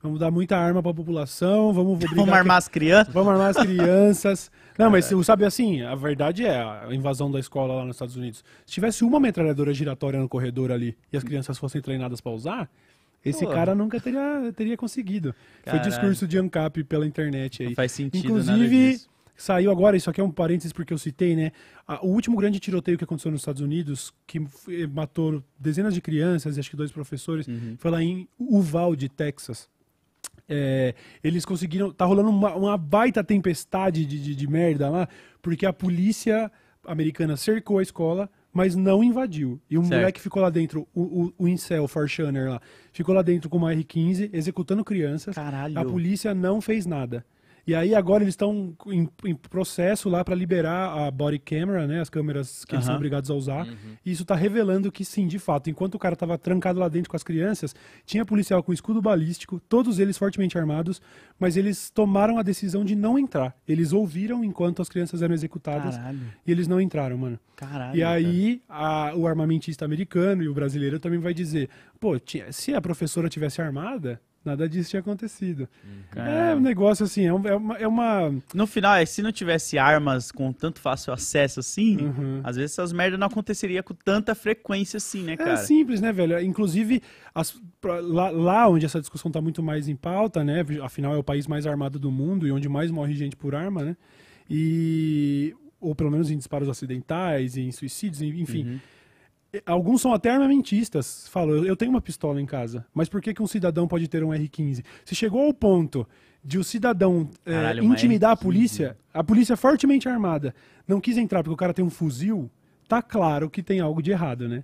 Vamos dar muita arma para a população, vamos... Vamos armar as crianças. Vamos armar as crianças. Não, mas é. sabe assim, a verdade é, a invasão da escola lá nos Estados Unidos, se tivesse uma metralhadora giratória no corredor ali e as crianças fossem treinadas para usar, esse Pô. cara nunca teria, teria conseguido. Caralho. Foi discurso de ANCAP pela internet aí. Não faz sentido, Inclusive, saiu agora, isso aqui é um parênteses porque eu citei, né? O último grande tiroteio que aconteceu nos Estados Unidos, que matou dezenas de crianças e acho que dois professores, uhum. foi lá em Uvalde, Texas. É, eles conseguiram. Tá rolando uma, uma baita tempestade de, de, de merda lá, porque a polícia americana cercou a escola, mas não invadiu. E o certo. moleque ficou lá dentro, o, o, o Incel, o Farshunner lá, ficou lá dentro com uma R15, executando crianças. Caralho. A polícia não fez nada. E aí agora eles estão em, em, processo lá para liberar a body camera, né? As câmeras que eles são obrigados a usar. Uhum. E isso está revelando que sim, de fato, enquanto o cara estava trancado lá dentro com as crianças, tinha policial com escudo balístico, todos eles fortemente armados, mas eles tomaram a decisão de não entrar. Eles ouviram enquanto as crianças eram executadas Caralho. e eles não entraram, mano. Caralho. E aí a, o armamentista americano e o brasileiro também vai dizer: pô, se a professora tivesse armada, Nada disso tinha acontecido. Uhum. É, é um negócio assim, é, é uma, é uma, No final, é, se não tivesse armas com tanto fácil acesso assim, uhum. às vezes essas merdas não aconteceria com tanta frequência assim, né, cara? É simples, né, velho? Inclusive, as, lá, lá, onde essa discussão tá muito mais em pauta, né? Afinal, é o país mais armado do mundo e onde mais morre gente por arma, né? E. Ou pelo menos em disparos acidentais, em suicídios, enfim. Uhum Alguns são até armamentistas. Falam, eu tenho uma pistola em casa, mas por que, que um cidadão pode ter um R-15? Se chegou ao ponto de o cidadão é, Caralho, intimidar a polícia, a polícia fortemente armada não quis entrar porque o cara tem um fuzil, tá claro que tem algo de errado, né?